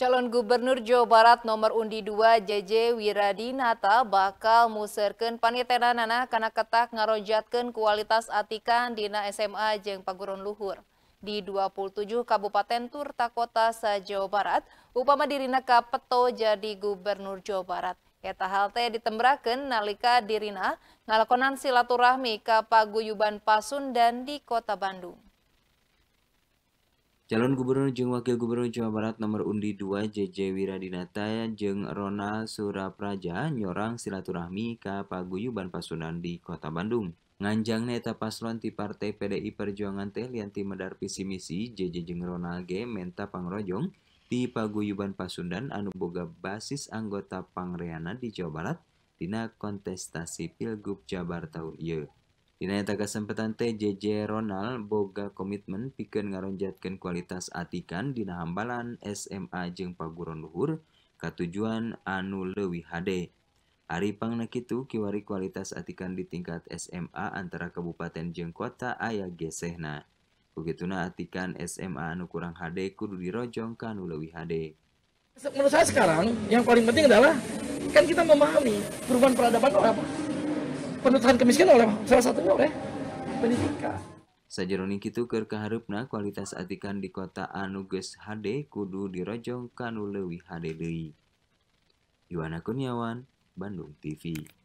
Calon Gubernur Jawa Barat nomor undi 2 JJ Wiradinata bakal muserkan panitera nana karena ketak ngarojatkan kualitas atikan dina SMA jeng paguron luhur. Di 27 Kabupaten Turta Kota se Jawa Barat, upama dirina ka peto jadi Gubernur Jawa Barat. Eta hal teh ditembrakan nalika dirina ngalakonan silaturahmi ka paguyuban Pasundan di Kota Bandung. Calon Gubernur jeng Wakil Gubernur Jawa Barat nomor undi 2 JJ Wiradinata jeng Ronal Surapraja nyorang silaturahmi ke Paguyuban pasundan di Kota Bandung. Nganjang neta paslon ti Partai PDI Perjuangan teh lianti medar visi misi JJ jeng Ronal G menta pangrojong di Paguyuban Pasundan anu boga basis anggota Pangreana di Jawa Barat dina kontestasi Pilgub Jabar tahun ieu. Dina eta kesempatan teh JJ Ronald boga komitmen pikeun ngaronjatkeun kualitas atikan dina hambalan SMA jeung paguron luhur katujuan anu leuwih HD. Ari pangna kitu kiwari kualitas atikan di tingkat SMA antara kabupaten jeung kota aya gesehna. Begituna atikan SMA anu kurang HD kudu dirojong ka anu leuwih HD. Menurut saya sekarang yang paling penting adalah kan kita memahami perubahan peradaban apa penutupan kemiskinan oleh salah satunya oleh pendidikan. Sajeroni kitu keur kaharupna kualitas atikan di kota anu HD kudu dirojong ka nu leuwih HD deui. Yuana Kurniawan, Bandung TV.